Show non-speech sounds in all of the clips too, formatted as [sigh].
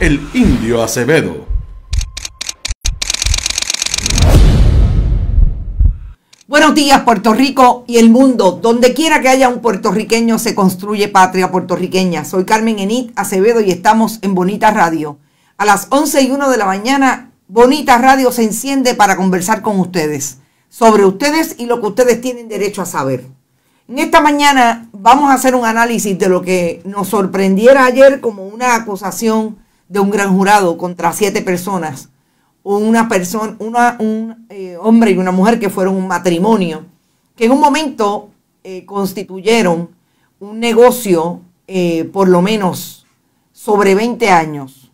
el Indio Acevedo. Buenos días Puerto Rico y el mundo. Donde quiera que haya un puertorriqueño se construye patria puertorriqueña. Soy Carmen Enid Acevedo y estamos en Bonita Radio. A las 11 y 1 de la mañana, Bonita Radio se enciende para conversar con ustedes sobre ustedes y lo que ustedes tienen derecho a saber. En esta mañana vamos a hacer un análisis de lo que nos sorprendiera ayer como una acusación de un gran jurado contra siete personas, una persona, un eh, hombre y una mujer que fueron un matrimonio, que en un momento eh, constituyeron un negocio eh, por lo menos sobre 20 años.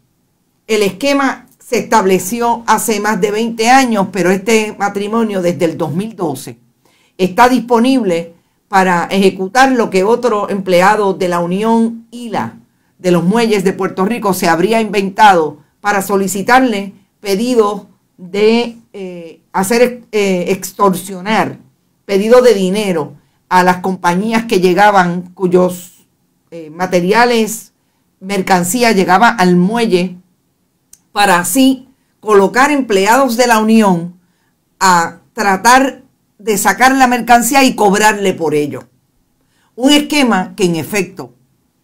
El esquema se estableció hace más de 20 años, pero este matrimonio desde el 2012 está disponible para ejecutar lo que otro empleado de la Unión ILA de los muelles de Puerto Rico se habría inventado para solicitarle pedidos de eh, hacer eh, extorsionar, pedidos de dinero a las compañías que llegaban, cuyos eh, materiales, mercancía llegaba al muelle, para así colocar empleados de la Unión a tratar de sacar la mercancía y cobrarle por ello. Un esquema que en efecto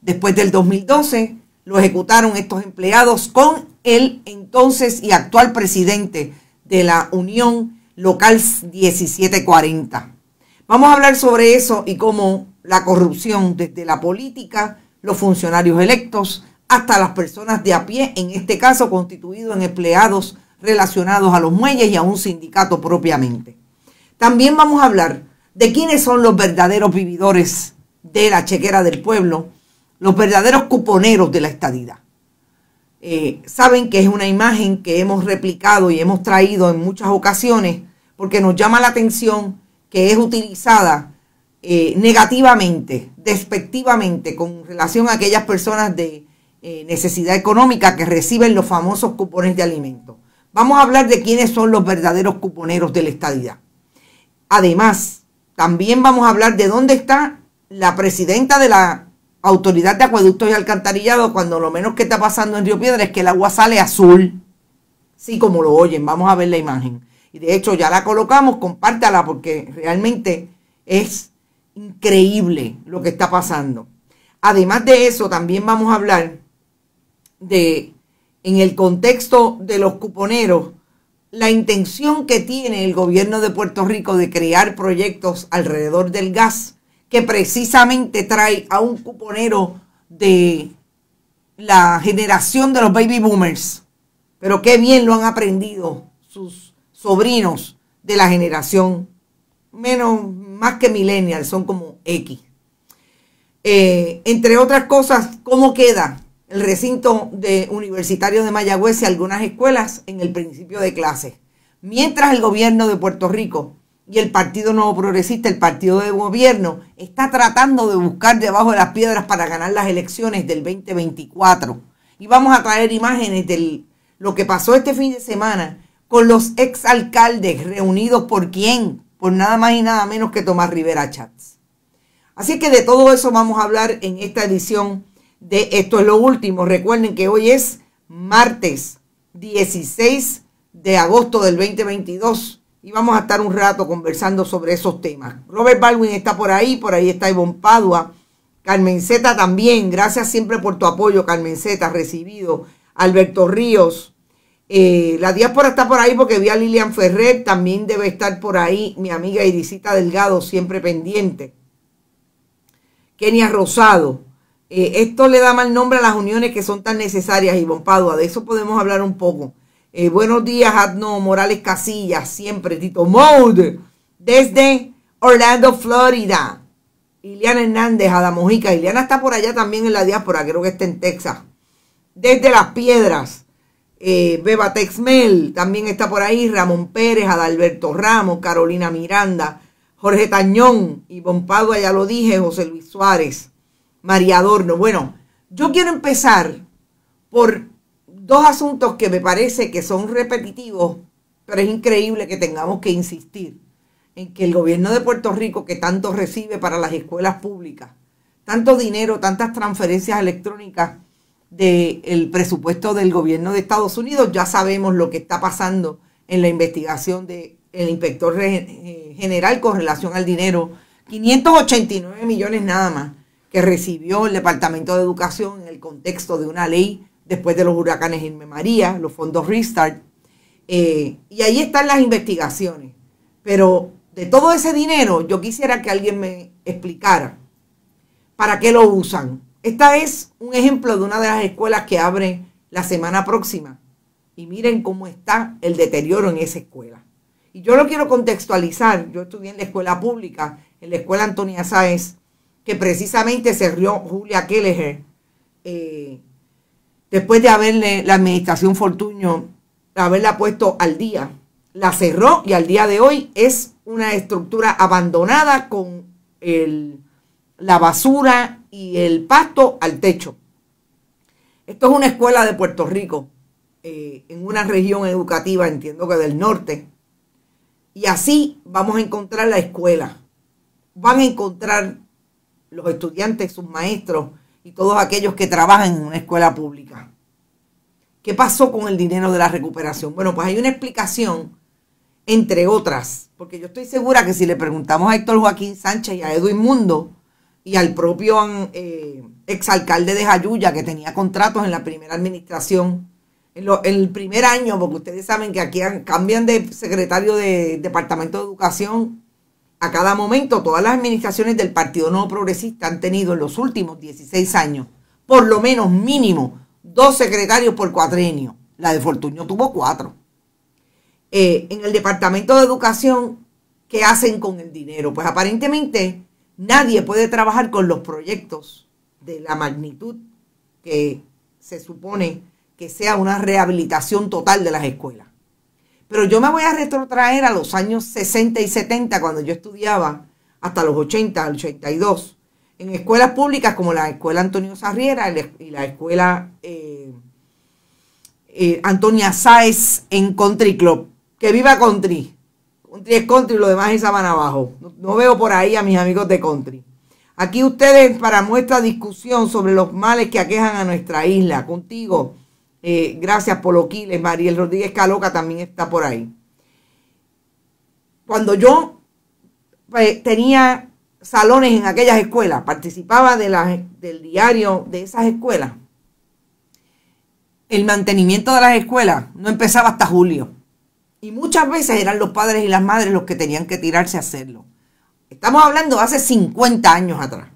Después del 2012 lo ejecutaron estos empleados con el entonces y actual presidente de la Unión Local 1740. Vamos a hablar sobre eso y cómo la corrupción desde la política, los funcionarios electos, hasta las personas de a pie, en este caso constituido en empleados relacionados a los muelles y a un sindicato propiamente. También vamos a hablar de quiénes son los verdaderos vividores de la chequera del pueblo los verdaderos cuponeros de la estadidad. Eh, saben que es una imagen que hemos replicado y hemos traído en muchas ocasiones porque nos llama la atención que es utilizada eh, negativamente, despectivamente, con relación a aquellas personas de eh, necesidad económica que reciben los famosos cupones de alimentos. Vamos a hablar de quiénes son los verdaderos cuponeros de la estadidad. Además, también vamos a hablar de dónde está la presidenta de la autoridad de acueductos y alcantarillado, cuando lo menos que está pasando en Río Piedra es que el agua sale azul. Sí, como lo oyen, vamos a ver la imagen. Y de hecho ya la colocamos, compártala porque realmente es increíble lo que está pasando. Además de eso, también vamos a hablar de, en el contexto de los cuponeros, la intención que tiene el gobierno de Puerto Rico de crear proyectos alrededor del gas que precisamente trae a un cuponero de la generación de los baby boomers. Pero qué bien lo han aprendido sus sobrinos de la generación menos, más que millennials, son como X. Eh, entre otras cosas, ¿cómo queda el recinto de universitario de Mayagüez y algunas escuelas en el principio de clase? Mientras el gobierno de Puerto Rico y el Partido Nuevo Progresista, el partido de gobierno, está tratando de buscar debajo de las piedras para ganar las elecciones del 2024. Y vamos a traer imágenes de lo que pasó este fin de semana con los exalcaldes reunidos por quién, por nada más y nada menos que Tomás Rivera Chats. Así que de todo eso vamos a hablar en esta edición de Esto es lo último. Recuerden que hoy es martes 16 de agosto del 2022 y vamos a estar un rato conversando sobre esos temas. Robert Baldwin está por ahí, por ahí está Ivonne Padua, Carmen Zeta también, gracias siempre por tu apoyo, Carmen Zeta, recibido, Alberto Ríos. Eh, la diáspora está por ahí porque vi a Lilian Ferrer, también debe estar por ahí mi amiga Irisita Delgado, siempre pendiente. Kenia Rosado. Eh, esto le da mal nombre a las uniones que son tan necesarias, Ivonne Padua, de eso podemos hablar un poco. Eh, buenos días, Adno Morales Casillas, siempre Tito Mode, desde Orlando, Florida. Iliana Hernández, Adamojica. Iliana está por allá también en la diáspora, creo que está en Texas. Desde Las Piedras, eh, Beba Texmel, también está por ahí. Ramón Pérez, Adalberto Ramos, Carolina Miranda, Jorge Tañón, y Padua, ya lo dije, José Luis Suárez, María Adorno. Bueno, yo quiero empezar por dos asuntos que me parece que son repetitivos, pero es increíble que tengamos que insistir en que el gobierno de Puerto Rico, que tanto recibe para las escuelas públicas, tanto dinero, tantas transferencias electrónicas del presupuesto del gobierno de Estados Unidos, ya sabemos lo que está pasando en la investigación del inspector eh, general con relación al dinero, 589 millones nada más que recibió el Departamento de Educación en el contexto de una ley después de los huracanes Irma María, los fondos Restart. Eh, y ahí están las investigaciones. Pero de todo ese dinero, yo quisiera que alguien me explicara para qué lo usan. Esta es un ejemplo de una de las escuelas que abre la semana próxima. Y miren cómo está el deterioro en esa escuela. Y yo lo quiero contextualizar. Yo estudié en la escuela pública, en la escuela Antonia Sáez, que precisamente rió Julia Kelleher. Eh, después de haberle la administración Fortuño, haberla puesto al día, la cerró y al día de hoy es una estructura abandonada con la basura y el pasto al techo. Esto es una escuela de Puerto Rico, eh, en una región educativa, entiendo que del norte. Y así vamos a encontrar la escuela. Van a encontrar los estudiantes, sus maestros, y todos aquellos que trabajan en una escuela pública. ¿Qué pasó con el dinero de la recuperación? Bueno, pues hay una explicación, entre otras, porque yo estoy segura que si le preguntamos a Héctor Joaquín Sánchez y a Edwin Mundo y al propio eh, exalcalde de Jayuya que tenía contratos en la primera administración, en, el primer año, porque ustedes saben que aquí cambian de secretario de Departamento de Educación a cada momento todas las administraciones del Partido No Progresista han tenido en los últimos 16 años por lo menos mínimo dos secretarios por cuatrenio. La de Fortunio tuvo cuatro. Eh, en el Departamento de Educación, ¿qué hacen con el dinero? Pues aparentemente nadie puede trabajar con los proyectos de la magnitud que se supone que sea una rehabilitación total de las escuelas. Pero yo me voy a retrotraer a los años 60 y 70, cuando yo estudiaba, hasta los 80, 82, en escuelas públicas como la Escuela Antonio Sarriera y la Escuela eh, eh, Antonia Sáez en Country Club. Que viva Country. Country es Country, lo demás es van Abajo. No, veo por ahí a mis amigos de Country. Aquí ustedes para nuestra discusión sobre los males que aquejan a nuestra isla. Contigo, eh, gracias, Poloquiles, María Mariel Rodríguez Caloca también está por ahí. Cuando yo pues, tenía salones en aquellas escuelas, participaba de del diario de esas escuelas, el mantenimiento de las escuelas no empezaba hasta julio. Y muchas veces eran los padres y las madres los que tenían que tirarse a hacerlo. Estamos hablando de hace 50 años atrás.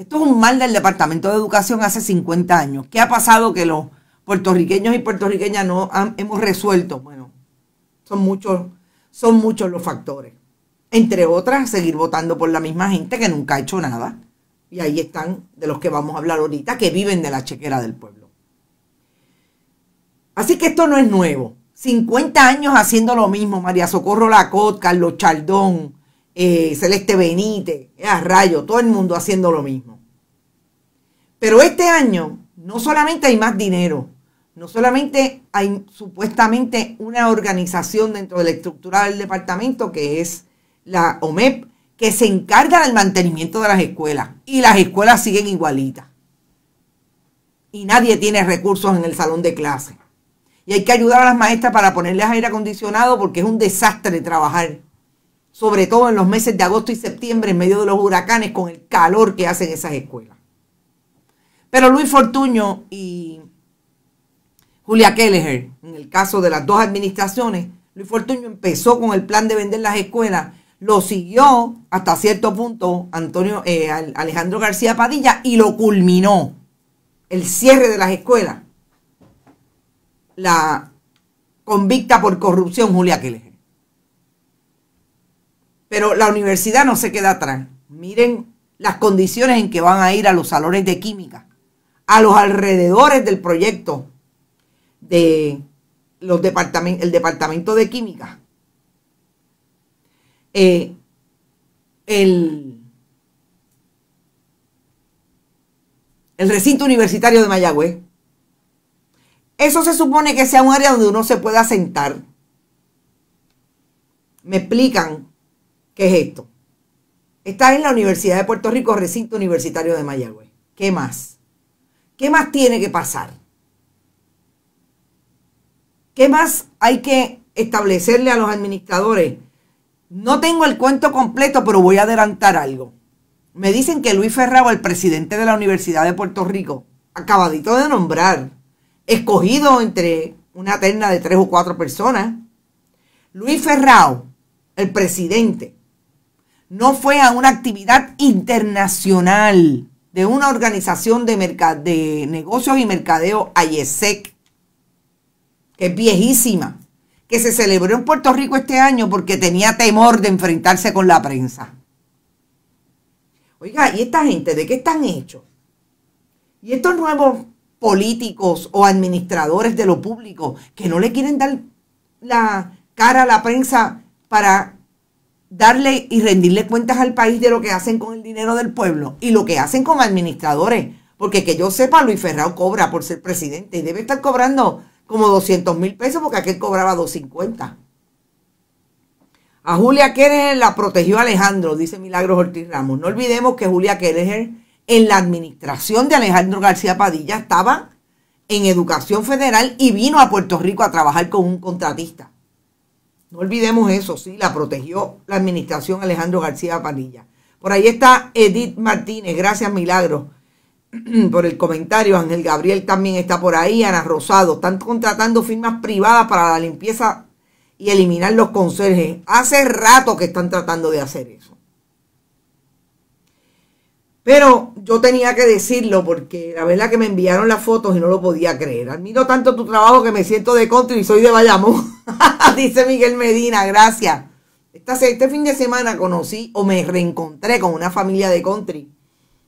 Esto es un mal del Departamento de Educación hace 50 años. ¿Qué ha pasado que los puertorriqueños y puertorriqueñas no hemos resuelto? Bueno, son muchos, son muchos los factores. Entre otras, seguir votando por la misma gente que nunca ha hecho nada. Y ahí están de los que vamos a hablar ahorita, que viven de la chequera del pueblo. Así que esto no es nuevo. 50 años haciendo lo mismo, María Socorro Lacot, Carlos Chaldón, eh, Celeste Benítez, eh, a rayo, todo el mundo haciendo lo mismo. Pero este año no solamente hay más dinero, no solamente hay supuestamente una organización dentro de la estructura del departamento que es la OMEP, que se encarga del mantenimiento de las escuelas y las escuelas siguen igualitas. Y nadie tiene recursos en el salón de clase. Y hay que ayudar a las maestras para ponerles aire acondicionado porque es un desastre trabajar sobre todo en los meses de agosto y septiembre, en medio de los huracanes, con el calor que hacen esas escuelas. Pero Luis Fortuño y Julia Kelleher, en el caso de las dos administraciones, Luis Fortuño empezó con el plan de vender las escuelas, lo siguió hasta cierto punto Antonio, eh, Alejandro García Padilla y lo culminó. El cierre de las escuelas. La convicta por corrupción Julia Kelleher. Pero la universidad no se queda atrás. Miren las condiciones en que van a ir a los salones de química, a los alrededores del proyecto de los el departamento de química. Eh, el, el recinto universitario de Mayagüez. Eso se supone que sea un área donde uno se pueda sentar. Me explican ¿Qué es esto? Estás en la Universidad de Puerto Rico, recinto universitario de Mayagüez. ¿Qué más? ¿Qué más tiene que pasar? ¿Qué más hay que establecerle a los administradores? No tengo el cuento completo, pero voy a adelantar algo. Me dicen que Luis Ferrao, el presidente de la Universidad de Puerto Rico, acabadito de nombrar, escogido entre una terna de tres o cuatro personas, Luis Ferrao, el presidente, no fue a una actividad internacional de una organización de, negocios y mercadeo, AYESEC, que es viejísima, que se celebró en Puerto Rico este año porque tenía temor de enfrentarse con la prensa. Oiga, ¿y esta gente de qué están hechos? ¿Y estos nuevos políticos o administradores de lo público que no le quieren dar la cara a la prensa para darle y rendirle cuentas al país de lo que hacen con el dinero del pueblo y lo que hacen con administradores. Porque que yo sepa, Luis Ferrao cobra por ser presidente y debe estar cobrando como 200 mil pesos porque aquel cobraba 250. A Julia Kelleher la protegió Alejandro, dice Milagros Ortiz Ramos. No olvidemos que Julia Kelleher en la administración de Alejandro García Padilla estaba en educación federal y vino a Puerto Rico a trabajar con un contratista. No olvidemos eso, sí, la protegió la administración Alejandro García Panilla Por ahí está Edith Martínez, gracias Milagro [clears throat] por el comentario. Ángel Gabriel también está por ahí, Ana Rosado. Están contratando firmas privadas para la limpieza y eliminar los conserjes. Hace rato que están tratando de hacer eso. Pero yo tenía que decirlo porque la verdad que me enviaron las fotos y no lo podía creer. Admiro tanto tu trabajo que me siento de contra y soy de Bayamón. [laughs] dice Miguel Medina, gracias. este fin de semana conocí o me reencontré con una familia de country.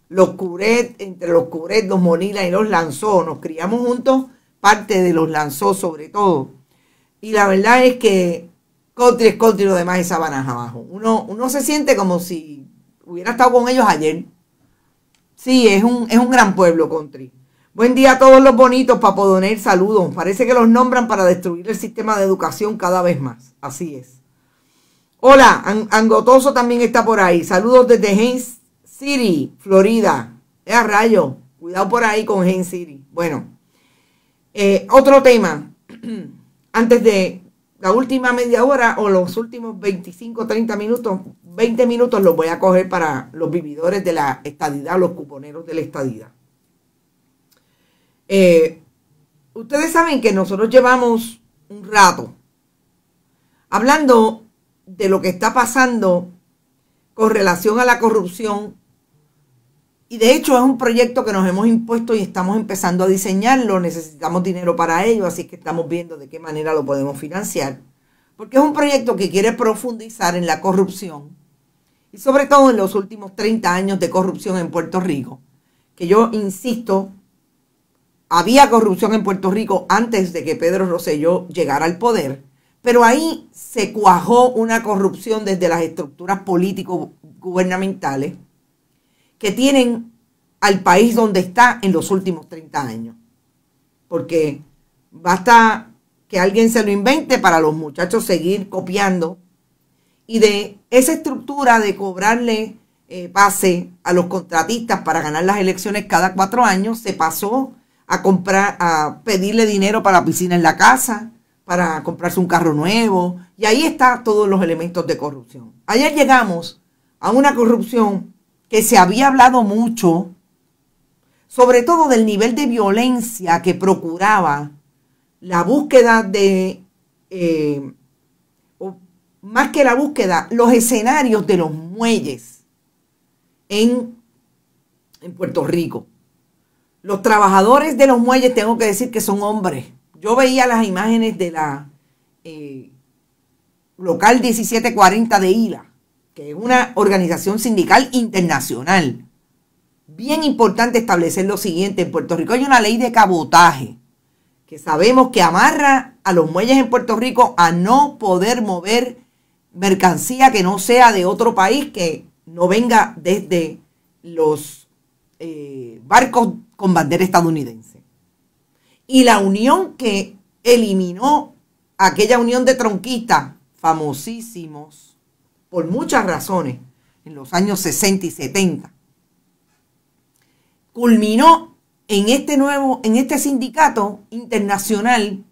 Los Curet, entre los Curet, los Monila y los Lanzó, nos criamos juntos, parte de los Lanzó sobre todo. Y la verdad es que country es country, lo demás es sabanas abajo. Uno, uno se siente como si hubiera estado con ellos ayer. Sí, es un, es un gran pueblo country. Buen día a todos los bonitos, Papo saludos. Parece que los nombran para destruir el sistema de educación cada vez más. Así es. Hola, Angotoso también está por ahí. Saludos desde Haines City, Florida. a rayo, cuidado por ahí con Haines City. Bueno, eh, otro tema. [clears throat] Antes de la última media hora o los últimos 25, 30 minutos, 20 minutos los voy a coger para los vividores de la estadidad, los cuponeros de la estadidad. Eh, ustedes saben que nosotros llevamos un rato hablando de lo que está pasando con relación a la corrupción. Y de hecho es un proyecto que nos hemos impuesto y estamos empezando a diseñarlo. Necesitamos dinero para ello, así que estamos viendo de qué manera lo podemos financiar. Porque es un proyecto que quiere profundizar en la corrupción y sobre todo en los últimos 30 años de corrupción en Puerto Rico. Que yo insisto, había corrupción en Puerto Rico antes de que Pedro Rosselló llegara al poder, pero ahí se cuajó una corrupción desde las estructuras político-gubernamentales que tienen al país donde está en los últimos 30 años. Porque basta que alguien se lo invente para los muchachos seguir copiando y de esa estructura de cobrarle eh, pase a los contratistas para ganar las elecciones cada cuatro años se pasó a comprar, a pedirle dinero para la piscina en la casa, para comprarse un carro nuevo. Y ahí están todos los elementos de corrupción. Ayer llegamos a una corrupción que se había hablado mucho, sobre todo del nivel de violencia que procuraba la búsqueda de, eh, más que la búsqueda, los escenarios de los muelles en Puerto Rico. Los trabajadores de los muelles, tengo que decir que son hombres. Yo veía las imágenes de la eh, local 1740 de ILA, que es una organización sindical internacional. Bien importante establecer lo siguiente, en Puerto Rico hay una ley de cabotaje que sabemos que amarra a los muelles en Puerto Rico a no poder mover mercancía que no sea de otro país, que no venga desde los eh, barcos con bandera estadounidense. Y la unión que eliminó aquella unión de tronquistas famosísimos por muchas razones en los años 60 y 70 culminó en este nuevo en este sindicato internacional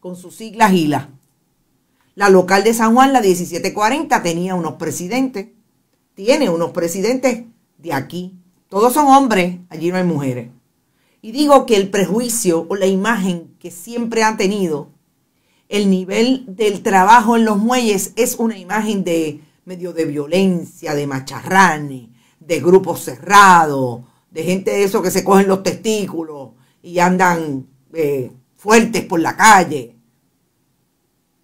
con sus siglas ILA. La local de San Juan, la 1740, tenía unos presidentes, tiene unos presidentes de aquí. Todos son hombres, allí no hay mujeres. Y digo que el prejuicio o la imagen que siempre han tenido, el nivel del trabajo en los muelles es una imagen de medio de violencia, de macharranes, de grupos cerrados, de gente de eso que se cogen los testículos y andan eh, fuertes por la calle.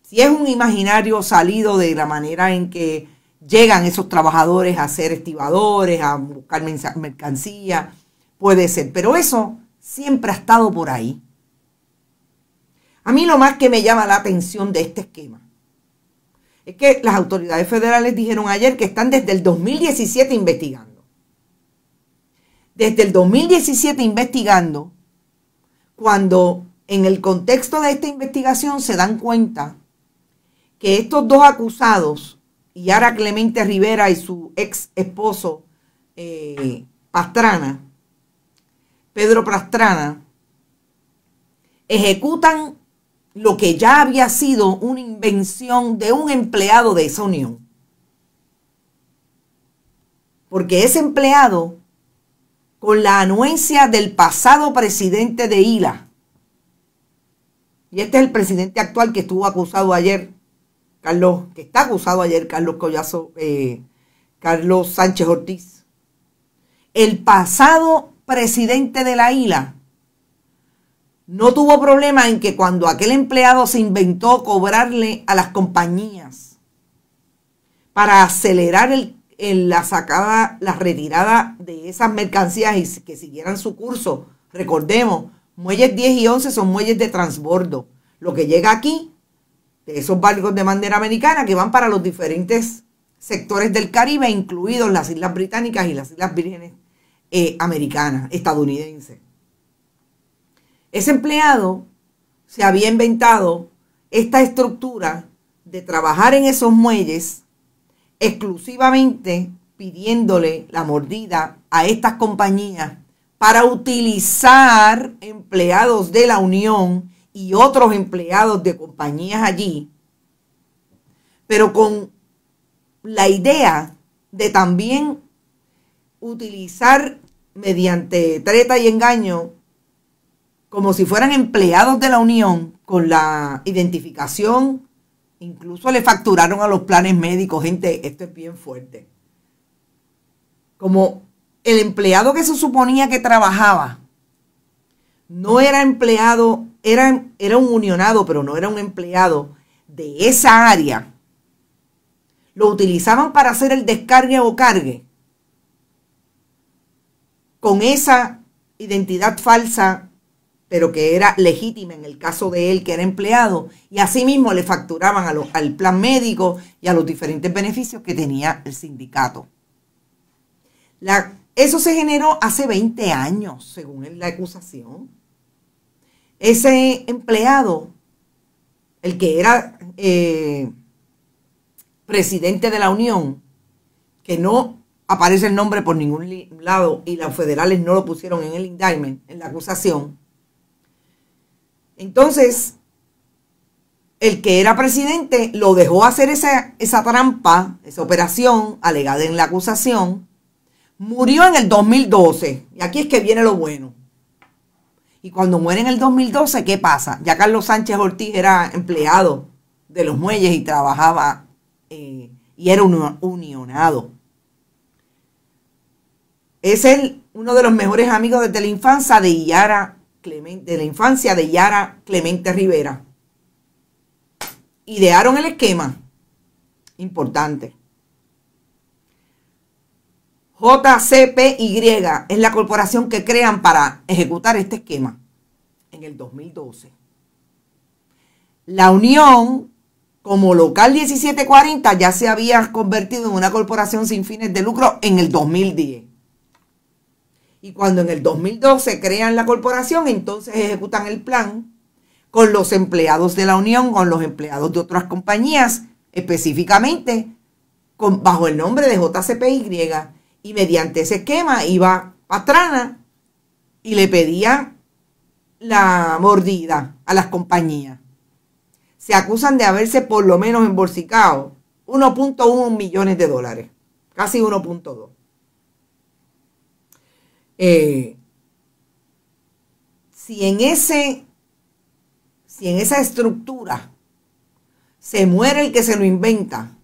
Si es un imaginario salido de la manera en que llegan esos trabajadores a ser estibadores, a buscar mercancía, puede ser. Pero eso siempre ha estado por ahí. A mí lo más que me llama la atención de este esquema es que las autoridades federales dijeron ayer que están desde el 2017 investigando. Desde el 2017 investigando, cuando en el contexto de esta investigación se dan cuenta que estos dos acusados, Yara Clemente Rivera y su ex esposo eh, Pastrana, Pedro Prastrana ejecutan lo que ya había sido una invención de un empleado de esa Porque ese empleado, con la anuencia del pasado presidente de ILA, y este es el presidente actual que estuvo acusado ayer, Carlos, que está acusado ayer, Carlos Collazo, eh, Carlos Sánchez Ortiz. El pasado presidente de la isla no tuvo problema en que cuando aquel empleado se inventó cobrarle a las compañías para acelerar la sacada, la retirada de esas mercancías y que siguieran su curso. Recordemos, muelles 10 y 11 son muelles de transbordo. Lo que llega aquí, de esos barcos de bandera americana que van para los diferentes sectores del Caribe, incluidos las Islas Británicas y las Islas Vírgenes eh, americana, estadounidense. Ese empleado se había inventado esta estructura de trabajar en esos muelles exclusivamente pidiéndole la mordida a estas compañías para utilizar empleados de la Unión y otros empleados de compañías allí, pero con la idea de también utilizar mediante treta y engaño como si fueran empleados de la Unión con la identificación, incluso le facturaron a los planes médicos, gente, esto es bien fuerte. Como el empleado que se suponía que trabajaba no era empleado, era, era un unionado, pero no era un empleado de esa área. Lo utilizaban para hacer el descargue o cargue con esa identidad falsa, pero que era legítima en el caso de él, que era empleado, y asimismo le facturaban al plan médico y a los diferentes beneficios que tenía el sindicato. eso se generó hace 20 años, según la acusación. Ese empleado, el que era eh, presidente de la Unión, que no aparece el nombre por ningún lado y los federales no lo pusieron en el indictment, en la acusación. Entonces, el que era presidente lo dejó hacer esa, trampa, esa operación alegada en la acusación. Murió en el 2012. Y aquí es que viene lo bueno. Y cuando muere en el 2012, ¿qué pasa? Ya Carlos Sánchez Ortiz era empleado de los muelles y trabajaba eh, y era un, unionado. Es el, uno de los mejores amigos desde la infancia de Yara Clemente, de la infancia de Yara Clemente Rivera. Idearon el esquema. Importante. JCPY es la corporación que crean para ejecutar este esquema en el 2012. La Unión, como local 1740, ya se había convertido en una corporación sin fines de lucro en el 2010. Y cuando en el 2012 crean la corporación, entonces ejecutan el plan con los empleados de la Unión, con los empleados de otras compañías, específicamente con, bajo el nombre de JCPY. Y mediante ese esquema iba patrana y le pedía la mordida a las compañías. Se acusan de haberse por lo menos embolsicado 1.1 millones de dólares, casi 1.2. Eh, si en ese, si en esa estructura se muere el que se lo inventa,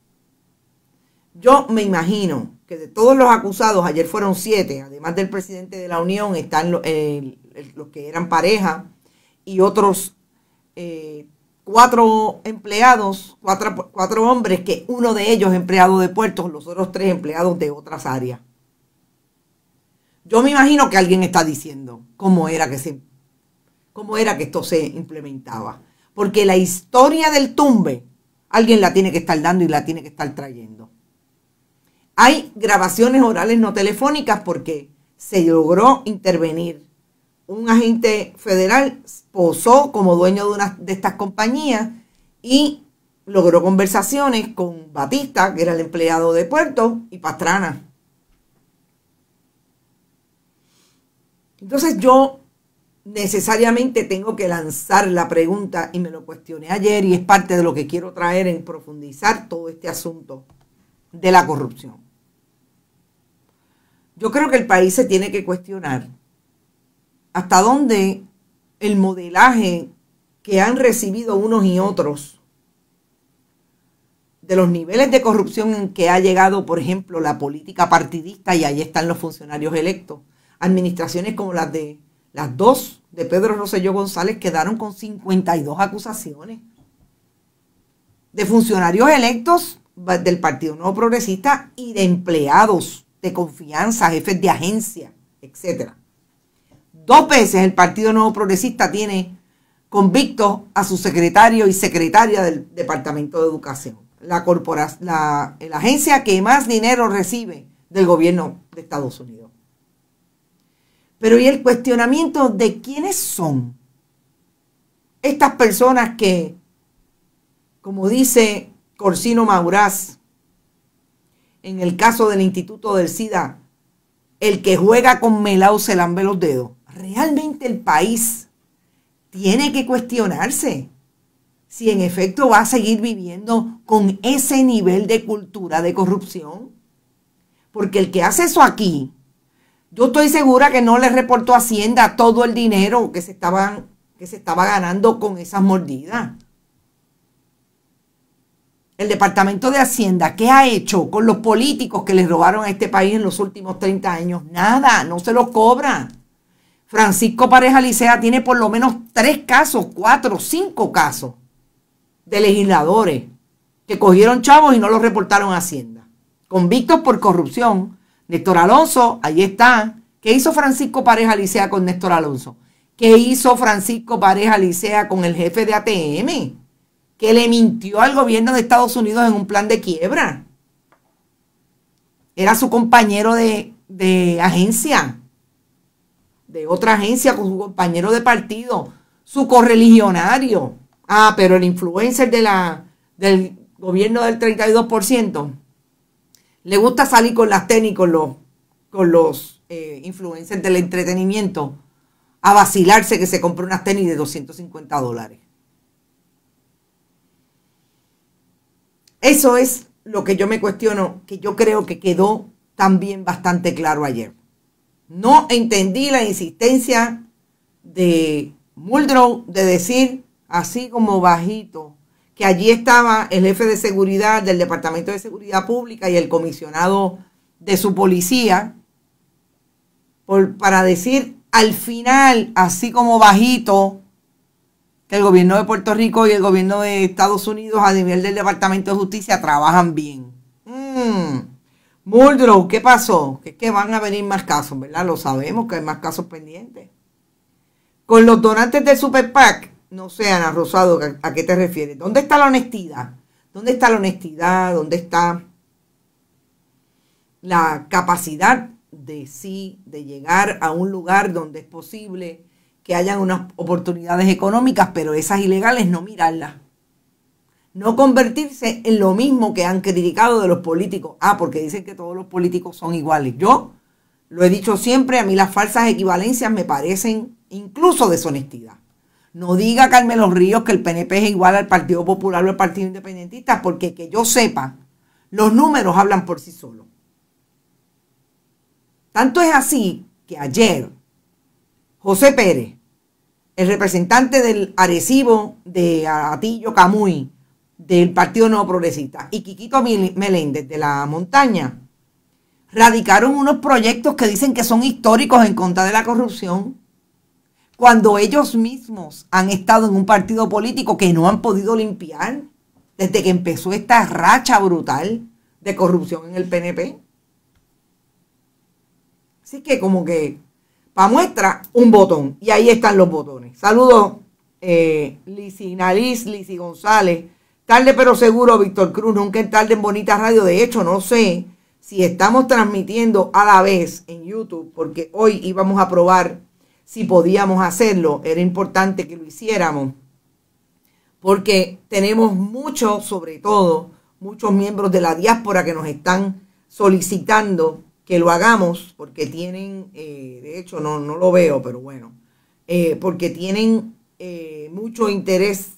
yo me imagino que de todos los acusados, ayer fueron siete, además del presidente de la Unión, están los, que eran pareja y otros eh, cuatro empleados, cuatro, cuatro hombres, que uno de ellos empleado de puertos, los otros tres empleados de otras áreas. Yo me imagino que alguien está diciendo cómo era que se era que esto se implementaba, porque la historia del tumbe alguien la tiene que estar dando y la tiene que estar trayendo. Hay grabaciones orales no telefónicas porque se logró intervenir. Un agente federal posó como dueño de una de estas compañías y logró conversaciones con Batista, que era el empleado de Puerto, y Pastrana, Entonces yo necesariamente tengo que lanzar la pregunta y me lo cuestioné ayer y es parte de lo que quiero traer en profundizar todo este asunto de la corrupción. Yo creo que el país se tiene que cuestionar hasta dónde el modelaje que han recibido unos y otros de los niveles de corrupción en que ha llegado, por ejemplo, la política partidista y ahí están los funcionarios electos administraciones como las de las dos de Pedro Rosselló González quedaron con 52 acusaciones de funcionarios electos del Partido Nuevo Progresista y de empleados de confianza, jefes de agencia, etc. Dos veces el Partido Nuevo Progresista tiene convictos a su secretario y secretaria del Departamento de Educación, la, la agencia que más dinero recibe del gobierno de Estados Unidos. Pero y el cuestionamiento de quiénes son estas personas que, como dice Corsino Maurás, en el caso del Instituto del SIDA, el que juega con Melao se lambe los dedos. Realmente el país tiene que cuestionarse si en efecto va a seguir viviendo con ese nivel de cultura de corrupción. Porque el que hace eso aquí, yo estoy segura que no le reportó a Hacienda todo el dinero que se, estaban, que se estaba ganando con esas mordidas. El Departamento de Hacienda, ¿qué ha hecho con los políticos que les robaron a este país en los últimos 30 años? Nada, no se lo cobra. Francisco Pareja Licea tiene por lo menos tres casos, cuatro, cinco casos de legisladores que cogieron chavos y no los reportaron a Hacienda. Convictos por corrupción, Néstor Alonso, ahí está. ¿Qué hizo Francisco Pareja Licea con Néstor Alonso? ¿Qué hizo Francisco Pareja Licea con el jefe de ATM? Que le mintió al gobierno de Estados Unidos en un plan de quiebra. Era su compañero de, agencia, de otra agencia, con su compañero de partido, su correligionario. Ah, pero el influencer de la, del gobierno del 32% le gusta salir con las tenis, con los, eh, influencers del entretenimiento, a vacilarse que se compró unas tenis de 250 dólares. Eso es lo que yo me cuestiono, que yo creo que quedó también bastante claro ayer. No entendí la insistencia de Muldrow de decir así como bajito, que allí estaba el jefe de seguridad del Departamento de Seguridad Pública y el comisionado de su policía, por, para decir al final, así como bajito, que el gobierno de Puerto Rico y el gobierno de Estados Unidos a nivel del Departamento de Justicia trabajan bien. Mm. Muldrow, ¿qué pasó? Que es que van a venir más casos, ¿verdad? Lo sabemos que hay más casos pendientes. Con los donantes del Super PAC, no sé, Ana Rosado, ¿a qué te refieres? ¿Dónde está la honestidad? ¿Dónde está la honestidad? ¿Dónde está la capacidad de sí, de llegar a un lugar donde es posible que hayan unas oportunidades económicas, pero esas ilegales no mirarlas? No convertirse en lo mismo que han criticado de los políticos. Ah, porque dicen que todos los políticos son iguales. Yo lo he dicho siempre, a mí las falsas equivalencias me parecen incluso deshonestidad. No diga Los Ríos que el PNP es igual al Partido Popular o al Partido Independentista, porque que yo sepa, los números hablan por sí solos. Tanto es así que ayer José Pérez, el representante del Arecibo de Atillo Camuy, del Partido Nuevo Progresista, y Quiquito Meléndez de la Montaña, radicaron unos proyectos que dicen que son históricos en contra de la corrupción cuando ellos mismos han estado en un partido político que no han podido limpiar desde que empezó esta racha brutal de corrupción en el PNP. Así que como que para muestra un botón y ahí están los botones. Saludos eh, Lisi Naliz, González. Tarde pero seguro, Víctor Cruz, nunca es tarde en Bonita Radio. De hecho, no sé si estamos transmitiendo a la vez en YouTube, porque hoy íbamos a probar si podíamos hacerlo. Era importante que lo hiciéramos. Porque tenemos muchos, sobre todo, muchos miembros de la diáspora que nos están solicitando que lo hagamos, porque tienen, eh, de hecho no, lo veo, pero bueno, eh, porque tienen eh, mucho interés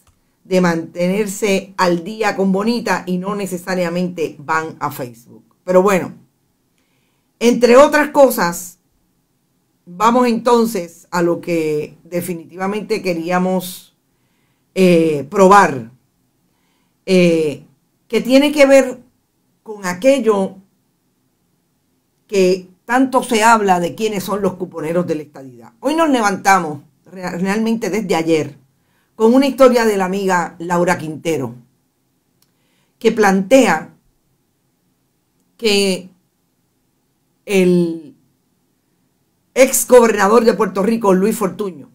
de mantenerse al día con Bonita y no necesariamente van a Facebook. Pero bueno, entre otras cosas, Vamos entonces a lo que definitivamente queríamos eh, probar, eh, que tiene que ver con aquello que tanto se habla de quiénes son los cuponeros de la estadidad. Hoy nos levantamos, realmente desde ayer, con una historia de la amiga Laura Quintero, que plantea que el ex gobernador de Puerto Rico, Luis Fortuño,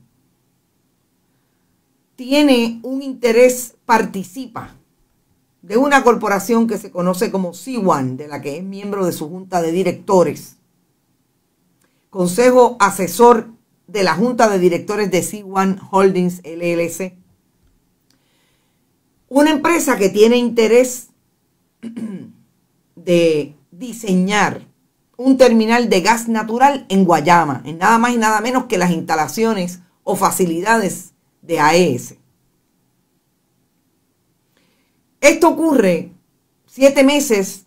tiene un interés, participa de una corporación que se conoce como C1, de la que es miembro de su junta de directores, consejo asesor de la junta de directores de C1 Holdings LLC, una empresa que tiene interés [clears throat] de diseñar un terminal de gas natural en Guayama, en nada más y nada menos que las instalaciones o facilidades de AES. Esto ocurre siete meses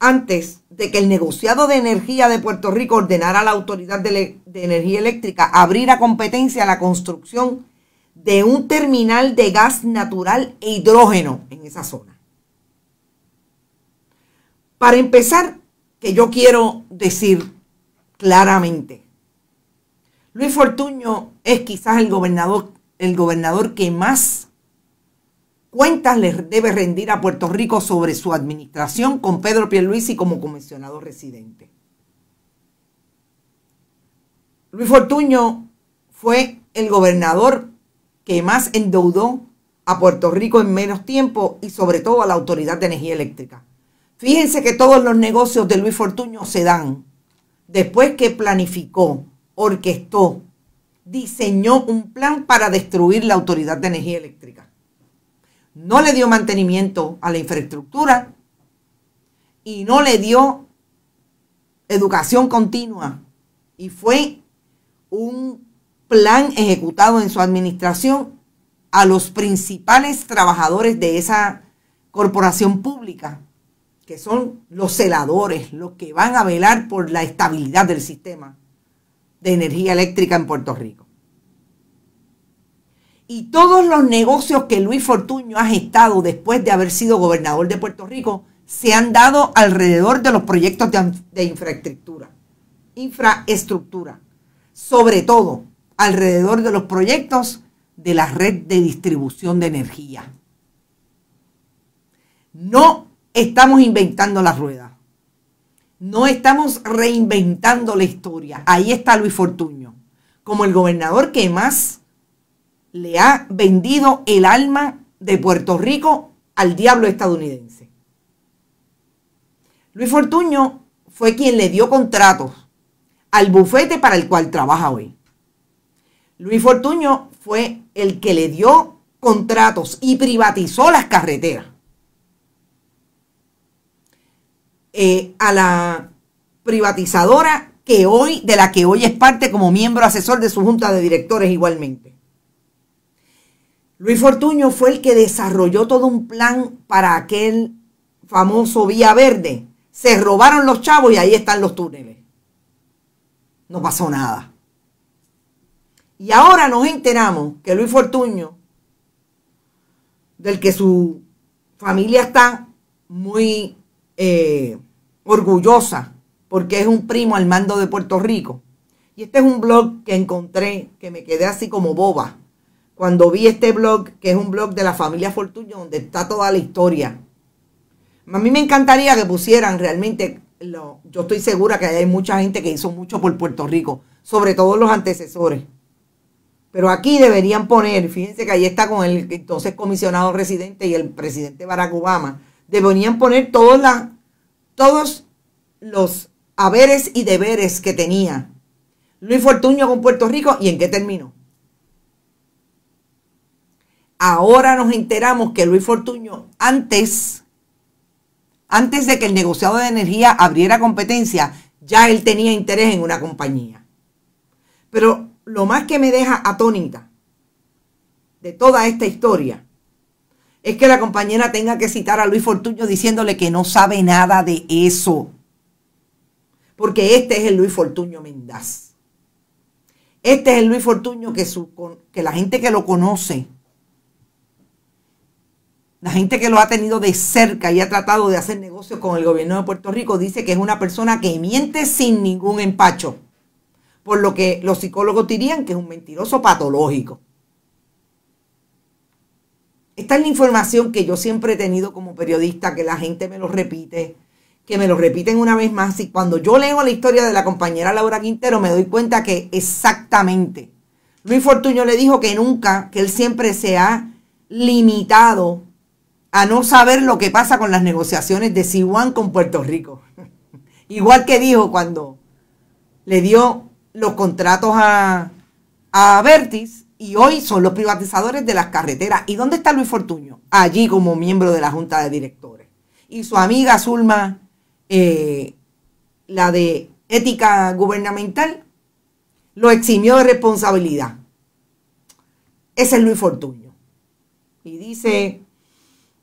antes de que el negociado de energía de Puerto Rico ordenara a la Autoridad de, Energía Eléctrica abrir a competencia la construcción de un terminal de gas natural e hidrógeno en esa zona. Para empezar, que yo quiero decir claramente. Luis Fortuño es quizás el gobernador, el gobernador que más cuentas le debe rendir a Puerto Rico sobre su administración con Pedro Pierluisi como comisionado residente. Luis Fortuño fue el gobernador que más endeudó a Puerto Rico en menos tiempo y sobre todo a la Autoridad de Energía Eléctrica. Fíjense que todos los negocios de Luis Fortuño se dan después que planificó, orquestó, diseñó un plan para destruir la Autoridad de Energía Eléctrica. No le dio mantenimiento a la infraestructura y no le dio educación continua. Y fue un plan ejecutado en su administración a los principales trabajadores de esa corporación pública que son los celadores, los que van a velar por la estabilidad del sistema de energía eléctrica en Puerto Rico. Y todos los negocios que Luis Fortuño ha gestado después de haber sido gobernador de Puerto Rico se han dado alrededor de los proyectos de, de infraestructura, infraestructura, sobre todo alrededor de los proyectos de la red de distribución de energía. No estamos inventando las ruedas. No estamos reinventando la historia. Ahí está Luis Fortuño, como el gobernador que más le ha vendido el alma de Puerto Rico al diablo estadounidense. Luis Fortuño fue quien le dio contratos al bufete para el cual trabaja hoy. Luis Fortuño fue el que le dio contratos y privatizó las carreteras. Eh, a la privatizadora que hoy, de la que hoy es parte como miembro asesor de su junta de directores igualmente. Luis Fortuño fue el que desarrolló todo un plan para aquel famoso Vía Verde. Se robaron los chavos y ahí están los túneles. No pasó nada. Y ahora nos enteramos que Luis Fortuño, del que su familia está muy eh, orgullosa porque es un primo al mando de Puerto Rico. Y este es un blog que encontré, que me quedé así como boba, cuando vi este blog, que es un blog de la familia Fortuño, donde está toda la historia. A mí me encantaría que pusieran realmente, yo estoy segura que hay mucha gente que hizo mucho por Puerto Rico, sobre todo los antecesores. Pero aquí deberían poner, fíjense que ahí está con el entonces comisionado residente y el presidente Barack Obama, deberían poner todas las todos los haberes y deberes que tenía Luis Fortuño con Puerto Rico y en qué terminó. Ahora nos enteramos que Luis Fortuño antes, antes de que el negociado de energía abriera competencia, ya él tenía interés en una compañía. Pero lo más que me deja atónita de toda esta historia es que la compañera tenga que citar a Luis Fortuño diciéndole que no sabe nada de eso. Porque este es el Luis Fortuño Mendaz. Este es el Luis Fortuño que, que la gente que lo conoce, la gente que lo ha tenido de cerca y ha tratado de hacer negocios con el gobierno de Puerto Rico, dice que es una persona que miente sin ningún empacho. Por lo que los psicólogos dirían que es un mentiroso patológico. Esta es la información que yo siempre he tenido como periodista, que la gente me lo repite, que me lo repiten una vez más. Y cuando yo leo la historia de la compañera Laura Quintero, me doy cuenta que exactamente Luis Fortuño le dijo que nunca, que él siempre se ha limitado a no saber lo que pasa con las negociaciones de Siwan con Puerto Rico. [laughs] Igual que dijo cuando le dio los contratos a, a y hoy son los privatizadores de las carreteras. ¿Y dónde está Luis Fortuño? Allí como miembro de la Junta de Directores. Y su amiga Zulma, eh, la de ética gubernamental, lo eximió de responsabilidad. Ese es Luis Fortuño. Y dice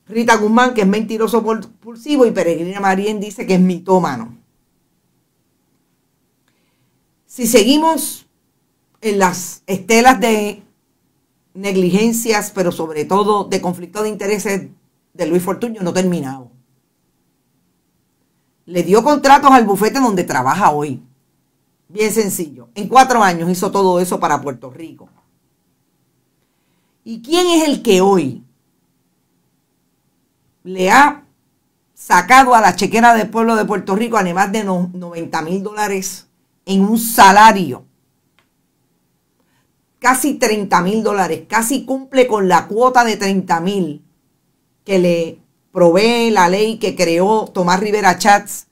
Rita Guzmán que es mentiroso pulsivo y Peregrina Marién dice que es mitómano. Si seguimos en las estelas de negligencias, pero sobre todo de conflicto de intereses de Luis Fortuño no terminado. Le dio contratos al bufete donde trabaja hoy. Bien sencillo. En cuatro años hizo todo eso para Puerto Rico. ¿Y quién es el que hoy le ha sacado a la chequera del pueblo de Puerto Rico además de 90 mil dólares en un salario casi 30 mil dólares, casi cumple con la cuota de 30 mil que le provee la ley que creó Tomás Rivera Chats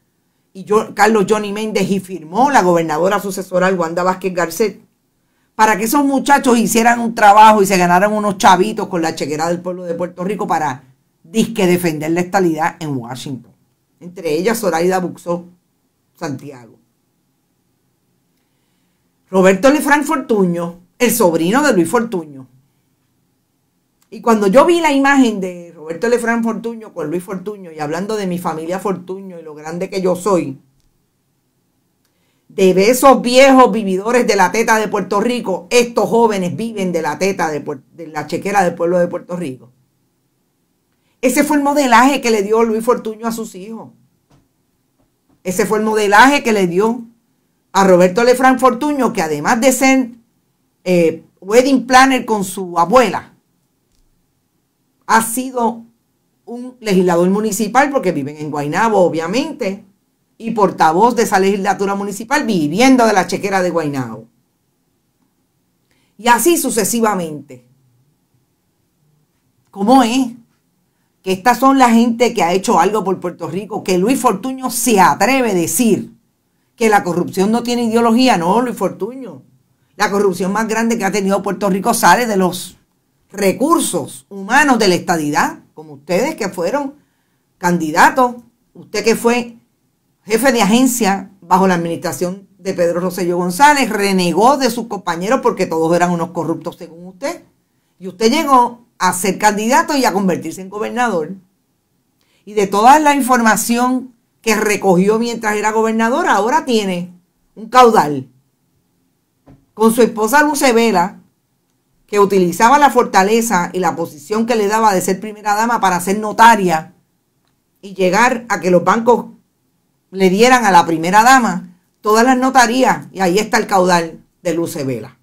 y Carlos Johnny Méndez y firmó la gobernadora sucesora Wanda Vázquez Garcet para que esos muchachos hicieran un trabajo y se ganaran unos chavitos con la chequera del pueblo de Puerto Rico para disque defender la estalidad en Washington. Entre ellas Zoraida Buxó Santiago. Roberto Lefranc Fortuño, el sobrino de Luis Fortuño. Y cuando yo vi la imagen de Roberto Lefran Fortuño con Luis Fortuño y hablando de mi familia Fortuño y lo grande que yo soy, de esos viejos vividores de la teta de Puerto Rico, estos jóvenes viven de la teta de, la chequera del pueblo de Puerto Rico. Ese fue el modelaje que le dio Luis Fortuño a sus hijos. Ese fue el modelaje que le dio a Roberto Lefran Fortuño, que además de ser eh, wedding planner con su abuela, ha sido un legislador municipal porque viven en Guainabo, obviamente, y portavoz de esa legislatura municipal viviendo de la chequera de Guainabo. Y así sucesivamente. ¿Cómo es? Que estas son la gente que ha hecho algo por Puerto Rico, que Luis Fortuño se atreve a decir que la corrupción no tiene ideología. No, Luis Fortuño. La corrupción más grande que ha tenido Puerto Rico sale de los recursos humanos de la estadidad, como ustedes que fueron candidatos, usted que fue jefe de agencia bajo la administración de Pedro Rosselló González, renegó de sus compañeros porque todos eran unos corruptos según usted. Y usted llegó a ser candidato y a convertirse en gobernador. Y de toda la información que recogió mientras era gobernador, ahora tiene un caudal con su esposa Vela, que utilizaba la fortaleza y la posición que le daba de ser primera dama para ser notaria y llegar a que los bancos le dieran a la primera dama todas las notarías, y ahí está el caudal de Vela.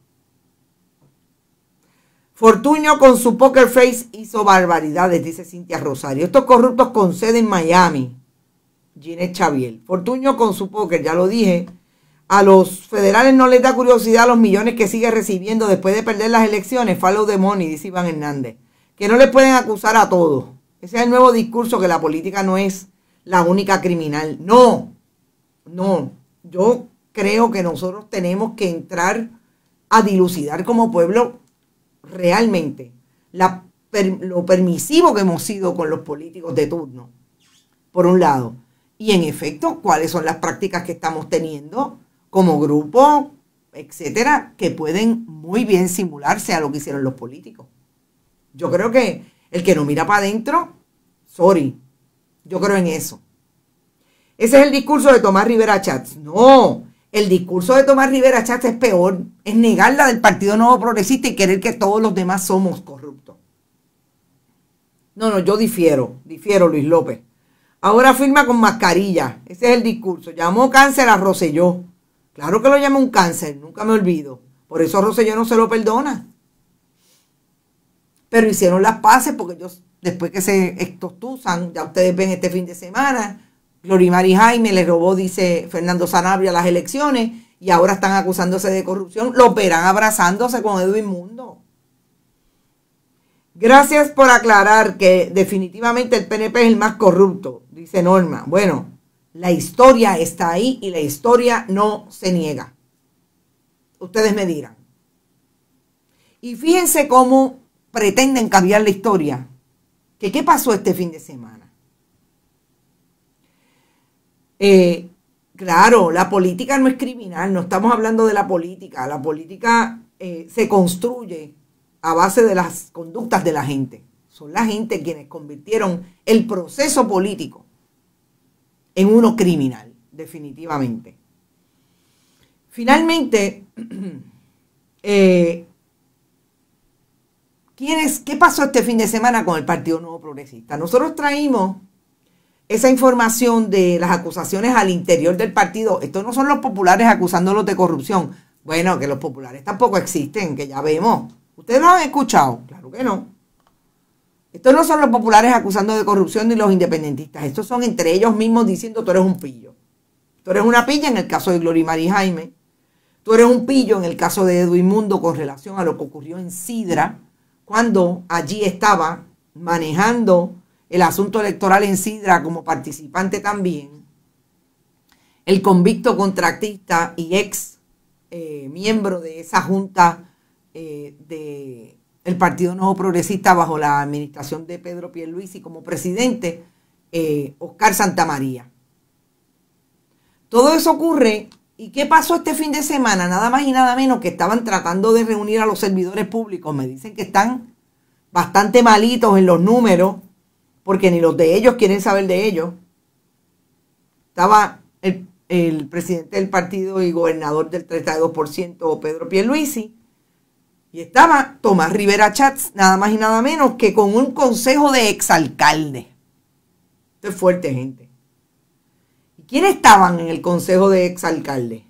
Fortuño con su poker face hizo barbaridades, dice Cintia Rosario. Estos corruptos con sede en Miami. Ginette Xavier. Fortuño con su poker, ya lo dije, a los federales no les da curiosidad los millones que sigue recibiendo después de perder las elecciones. Follow the money, dice Iván Hernández. Que no le pueden acusar a todos. Ese es el nuevo discurso que la política no es la única criminal. No, no. Yo creo que nosotros tenemos que entrar a dilucidar como pueblo realmente lo permisivo que hemos sido con los políticos de turno, por un lado. Y en efecto, cuáles son las prácticas que estamos teniendo como grupo, etcétera, que pueden muy bien simularse a lo que hicieron los políticos. Yo creo que el que no mira para adentro, sorry, yo creo en eso. Ese es el discurso de Tomás Rivera Chats. No, el discurso de Tomás Rivera Chats es peor, es negar la del Partido Nuevo Progresista y querer que todos los demás somos corruptos. No, no, yo difiero, difiero Luis López. Ahora firma con mascarilla, ese es el discurso. Llamó cáncer a Roselló Claro que lo llama un cáncer, nunca me olvido. Por eso Rosselló no se lo perdona. Pero hicieron las paces porque ellos, después que se extostuzan, ya ustedes ven este fin de semana, Glorimar y Jaime le robó, dice Fernando Sanabria, las elecciones y ahora están acusándose de corrupción. Lo verán abrazándose con Edwin Mundo. Gracias por aclarar que definitivamente el PNP es el más corrupto, dice Norma. Bueno, la historia está ahí y la historia no se niega. Ustedes me dirán. Y fíjense cómo pretenden cambiar la historia. ¿Qué pasó este fin de semana? Eh, claro, la política no es criminal, no estamos hablando de la política. La política eh, se construye a base de las conductas de la gente. Son la gente quienes convirtieron el proceso político en uno criminal, definitivamente. Finalmente, [clears throat] eh, ¿qué pasó este fin de semana con el Partido Nuevo Progresista? Nosotros traímos esa información de las acusaciones al interior del partido. Estos no son los populares acusándolos de corrupción. Bueno, que los populares tampoco existen, que ya vemos. ¿Ustedes lo han escuchado? Claro que no. Estos no son los populares acusando de corrupción ni los independentistas. Estos son entre ellos mismos diciendo tú eres un pillo. Tú eres una pilla en el caso de Gloria María Jaime. Tú eres un pillo en el caso de Edwin Mundo con relación a lo que ocurrió en Sidra, cuando allí estaba manejando el asunto electoral en Sidra como participante también. El convicto contractista y ex eh, miembro de esa junta eh, de el Partido Nuevo Progresista bajo la administración de Pedro Pierluisi como presidente, eh, Oscar Santamaría. Todo eso ocurre. ¿Y qué pasó este fin de semana? Nada más y nada menos que estaban tratando de reunir a los servidores públicos. Me dicen que están bastante malitos en los números, porque ni los de ellos quieren saber de ellos. Estaba el, el presidente del partido y gobernador del 32%, Pedro Pierluisi y estaba Tomás Rivera Chats, nada más y nada menos que con un consejo de exalcalde. Esto es fuerte, gente. ¿Y quiénes estaban en el consejo de exalcalde?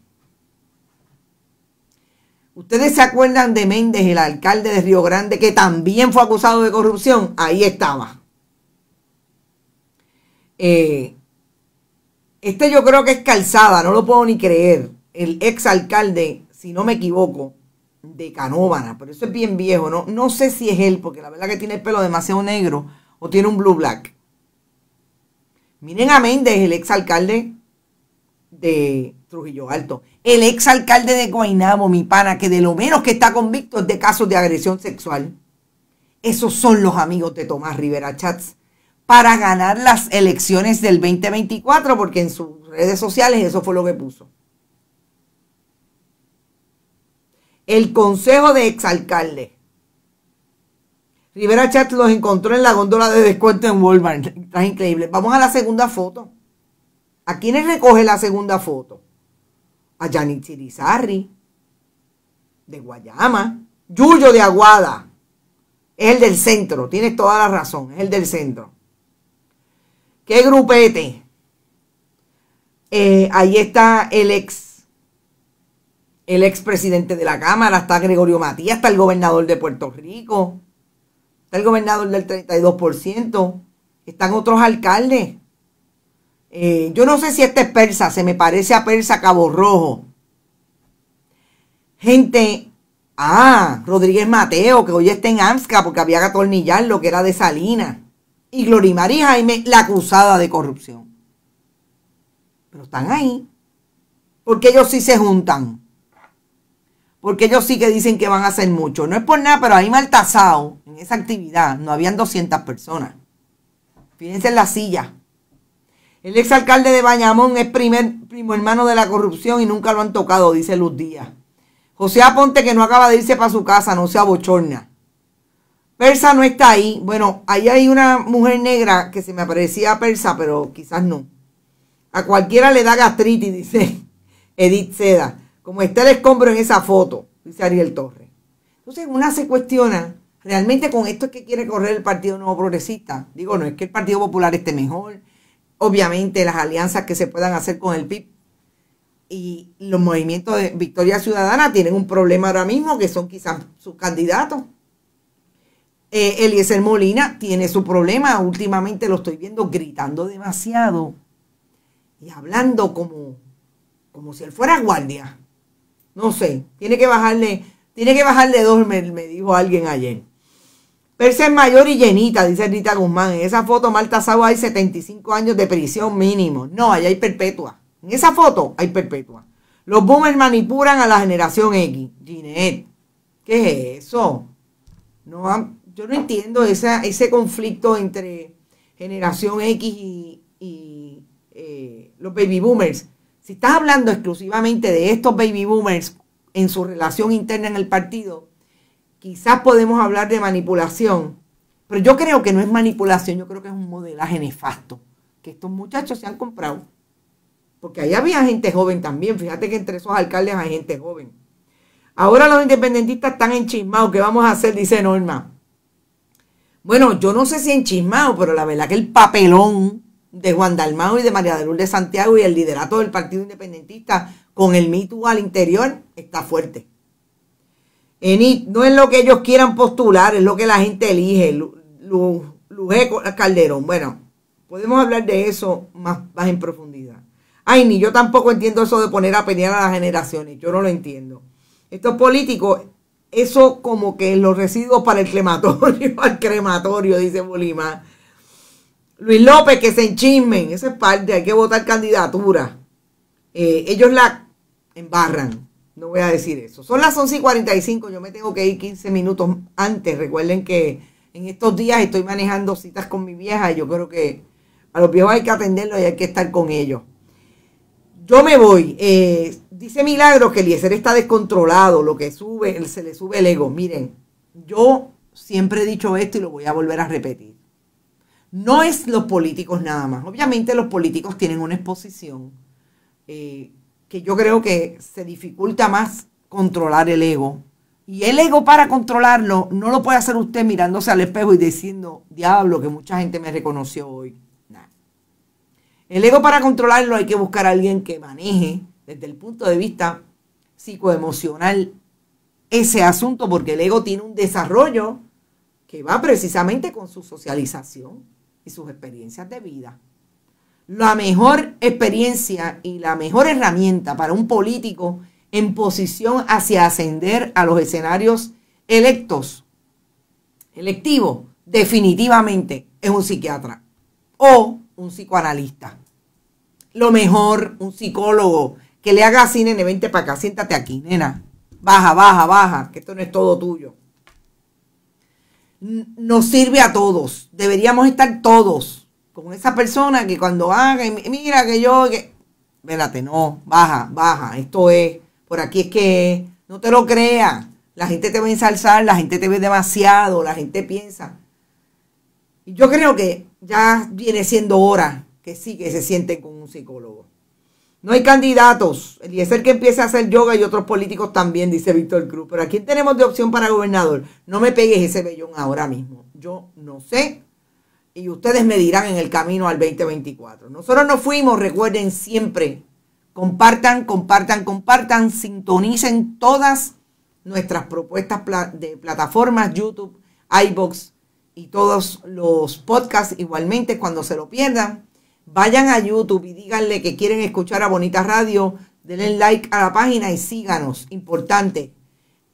¿Ustedes se acuerdan de Méndez, el alcalde de Río Grande, que también fue acusado de corrupción? Ahí estaba. Eh, este yo creo que es calzada, no lo puedo ni creer. El exalcalde, si no me equivoco, de Canóvana, pero eso es bien viejo, ¿no? No sé si es él, porque la verdad que tiene el pelo demasiado negro o tiene un blue black. Miren a Méndez, el exalcalde de Trujillo Alto, el exalcalde de Guaynabo, mi pana, que de lo menos que está convicto es de casos de agresión sexual. Esos son los amigos de Tomás Rivera Chats para ganar las elecciones del 2024, porque en sus redes sociales eso fue lo que puso. el consejo de exalcalde. Rivera Chat los encontró en la góndola de descuento en Walmart. [laughs] Está increíble. Vamos a la segunda foto. ¿A quiénes recoge la segunda foto? A Janet de Guayama. Yuyo de Aguada. Es el del centro. Tienes toda la razón. Es el del centro. ¿Qué grupete? Eh, ahí está el ex el expresidente de la Cámara, está Gregorio Matías, está el gobernador de Puerto Rico, está el gobernador del 32%, están otros alcaldes. Eh, yo no sé si este es persa, se me parece a persa Cabo Rojo. Gente, ah, Rodríguez Mateo, que hoy está en AMSCA porque había que lo que era de Salinas. Y Gloria María Jaime, la acusada de corrupción. Pero están ahí. Porque ellos sí se juntan porque ellos sí que dicen que van a hacer mucho. No es por nada, pero ahí mal en esa actividad, no habían 200 personas. Fíjense en la silla. El exalcalde de Bañamón es primer, primo hermano de la corrupción y nunca lo han tocado, dice Luz Díaz. José Aponte, que no acaba de irse para su casa, no sea bochorna. Persa no está ahí. Bueno, ahí hay una mujer negra que se me parecía Persa, pero quizás no. A cualquiera le da gastritis, dice [laughs] Edith Seda como está el escombro en esa foto, dice Ariel Torres. Entonces una se cuestiona, realmente con esto es que quiere correr el Partido Nuevo Progresista. Digo, no es que el Partido Popular esté mejor, obviamente las alianzas que se puedan hacer con el PIB. Y los movimientos de Victoria Ciudadana tienen un problema ahora mismo, que son quizás sus candidatos. Eh, Eliezer Molina tiene su problema, últimamente lo estoy viendo gritando demasiado y hablando como, como si él fuera guardia. No sé, tiene que bajarle, tiene que bajarle dos, me, dijo alguien ayer. Perse es mayor y llenita, dice Rita Guzmán. En esa foto, Marta Sago, hay 75 años de prisión mínimo. No, allá hay perpetua. En esa foto hay perpetua. Los boomers manipulan a la generación X. Ginette, ¿qué es eso? No, yo no entiendo ese conflicto entre generación X y, eh, los baby boomers. Si estás hablando exclusivamente de estos baby boomers en su relación interna en el partido, quizás podemos hablar de manipulación, pero yo creo que no es manipulación, yo creo que es un modelaje nefasto, que estos muchachos se han comprado. Porque ahí había gente joven también, fíjate que entre esos alcaldes hay gente joven. Ahora los independentistas están enchismados, ¿qué vamos a hacer? Dice Norma. Bueno, yo no sé si enchismado, pero la verdad que el papelón de Juan dalmao y de María de Lourdes Santiago y el liderato del Partido Independentista con el mito al interior está fuerte. no es lo que ellos quieran postular, es lo que la gente elige. Lujé Calderón, bueno, podemos hablar de eso más, más en profundidad. Ay, ni yo tampoco entiendo eso de poner a pelear a las generaciones, yo no lo entiendo. Estos políticos, eso como que los residuos para el crematorio, [laughs] al crematorio, dice Bolívar Luis López, que se enchismen, eso es parte, hay que votar candidatura. Eh, ellos la embarran, no voy a decir eso. Son las 11 y 45, yo me tengo que ir 15 minutos antes. Recuerden que en estos días estoy manejando citas con mi vieja y yo creo que a los viejos hay que atenderlos y hay que estar con ellos. Yo me voy. Eh, dice Milagro que el Eliezer está descontrolado, lo que sube, se le sube el ego. Miren, yo siempre he dicho esto y lo voy a volver a repetir no es los políticos nada más. Obviamente los políticos tienen una exposición eh, que yo creo que se dificulta más controlar el ego. Y el ego para controlarlo no lo puede hacer usted mirándose al espejo y diciendo, diablo, que mucha gente me reconoció hoy. El ego para controlarlo hay que buscar a alguien que maneje desde el punto de vista psicoemocional ese asunto, porque el ego tiene un desarrollo que va precisamente con su socialización sus experiencias de vida. La mejor experiencia y la mejor herramienta para un político en posición hacia ascender a los escenarios electos, electivo definitivamente es un psiquiatra o un psicoanalista. Lo mejor, un psicólogo que le haga cine el vente para acá, siéntate aquí, nena. Baja, baja, baja, que esto no es todo tuyo nos sirve a todos. Deberíamos estar todos con esa persona que cuando haga, mira que yo, que... no, baja, baja, esto es, por aquí es que no te lo creas. La gente te va a ensalzar, la gente te ve demasiado, la gente piensa. Y yo creo que ya viene siendo hora que sí que se siente con un psicólogo. No hay candidatos. Y es el que empieza a hacer yoga y otros políticos también, dice Víctor Cruz. Pero ¿a quién tenemos de opción para gobernador? No me pegues ese vellón ahora mismo. Yo no sé. Y ustedes me dirán en el camino al 2024. Nosotros nos fuimos, recuerden siempre. Compartan, compartan, compartan. Sintonicen todas nuestras propuestas de plataformas, YouTube, iBox y todos los podcasts igualmente cuando se lo pierdan Vayan a YouTube y díganle que quieren escuchar a Bonita Radio. Denle like a la página y síganos. Importante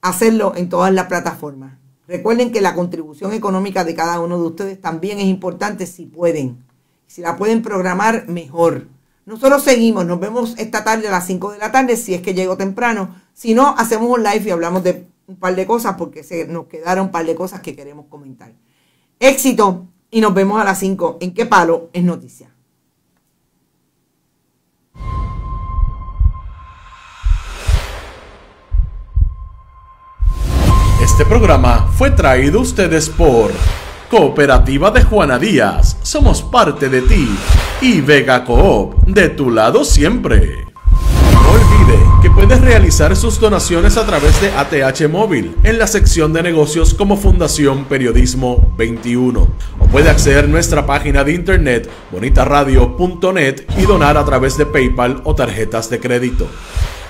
hacerlo en todas las plataformas. Recuerden que la contribución económica de cada uno de ustedes también es importante si pueden. Si la pueden programar, mejor. Nosotros seguimos, nos vemos esta tarde a las 5 de la tarde, si es que llego temprano. Si no, hacemos un live y hablamos de un par de cosas porque se nos quedaron un par de cosas que queremos comentar. Éxito y nos vemos a las 5. ¿En qué palo es noticia? Este programa fue traído a ustedes por Cooperativa de Juana Díaz. Somos parte de ti. Y Vega Coop, de tu lado siempre. No olvide que puedes realizar sus donaciones a través de ATH Móvil en la sección de negocios como Fundación Periodismo 21. O puede acceder a nuestra página de internet bonitaradio.net y donar a través de PayPal o tarjetas de crédito.